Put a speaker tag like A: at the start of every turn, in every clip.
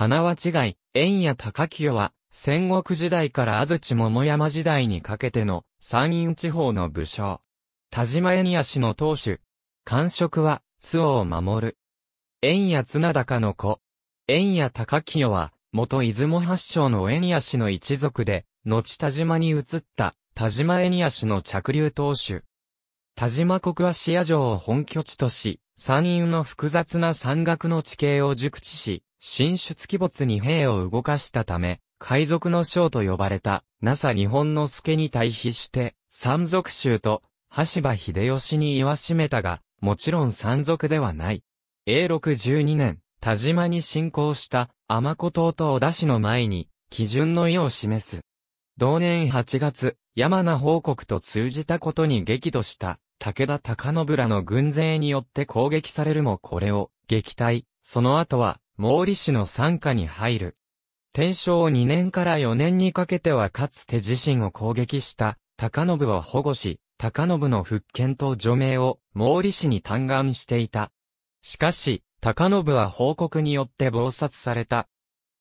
A: 花は違い、縁や高清は、戦国時代から安土桃山時代にかけての山陰地方の武将。田島縁屋氏の当主。官職は、巣を守る。縁や綱高の子。縁や高清は、元出雲発祥の縁屋氏の一族で、後田島に移った、田島縁屋氏の着流当主。田島国は視野城を本拠地とし、山陰の複雑な山岳の地形を熟知し、新出鬼没に兵を動かしたため、海賊の将と呼ばれた、NASA 日本の助に対比して、山賊衆と、橋場秀吉に言わしめたが、もちろん山賊ではない。永禄12年、田島に侵攻した天子島と小田氏の前に、基準の意を示す。同年8月、山名報告と通じたことに激怒した武田高信らの軍勢によって攻撃されるもこれを撃退、その後は毛利氏の参加に入る。天正2年から4年にかけてはかつて自身を攻撃した高信を保護し、高信の復権と除名を毛利氏に嘆願していた。しかし、高信は報告によって謀殺された。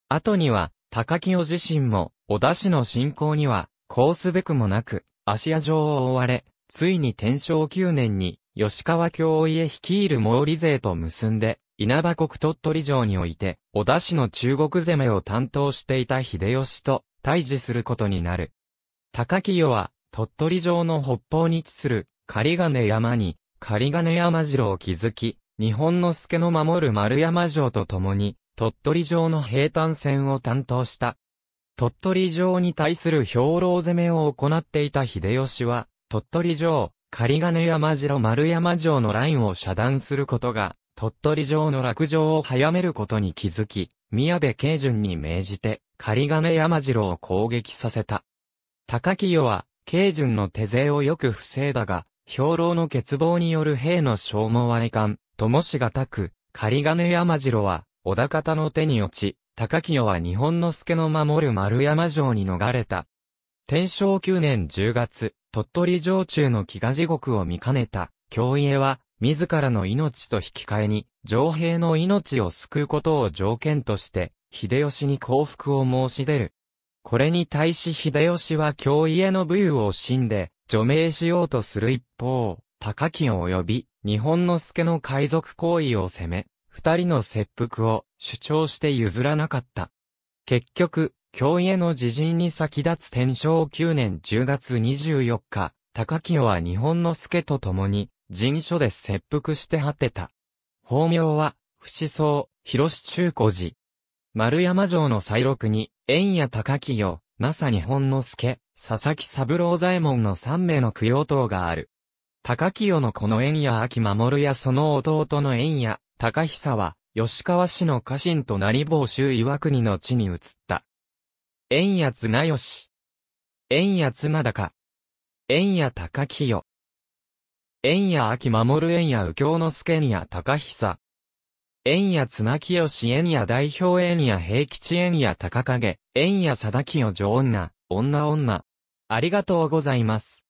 A: 後には、高清自身も、小田氏の信仰には、こうすべくもなく、足屋城を追われ、ついに天正9年に、吉川京家率いる毛利勢と結んで、稲葉国鳥取城において、小田市の中国攻めを担当していた秀吉と対峙することになる。高清は、鳥取城の北方に位置する、狩金山に、狩金山城を築き、日本の助の守る丸山城と共に、鳥取城の平坦戦を担当した。鳥取城に対する兵糧攻めを行っていた秀吉は、鳥取城、狩金山城丸山城のラインを遮断することが、鳥取城の落城を早めることに気づき、宮部慶順に命じて、狩金山城を攻撃させた。高清は、慶順の手勢をよく防いだが、兵糧の欠乏による兵の消耗はいかん、ともしがたく、狩金山城は、小田方の手に落ち、高清は日本の助の守る丸山城に逃れた。天正9年10月、鳥取城中の飢餓地獄を見かねた、京家は、自らの命と引き換えに、城兵の命を救うことを条件として、秀吉に降伏を申し出る。これに対し秀吉は京家の武勇を死んで、除名しようとする一方、高木を及び、日本の助の海賊行為を責め、二人の切腹を主張して譲らなかった。結局、教家の自陣に先立つ天正9年10月24日、高清は日本の助と共に、陣所で切腹して果てた。法名は、不思僧、広志中古寺。丸山城の再録に、縁や高清、那佐日本の助、佐々木三郎左衛門の3名の供養塔がある。高清のこの縁や秋守やその弟の縁や高久は、吉川氏の家臣となり某州岩国の地に移った。円谷綱吉。円谷綱高。円谷高清。円谷秋守円谷右京之助円谷高久。円谷綱清円谷代表円谷平吉円谷高影。円谷貞清女女。女女。ありがとうございます。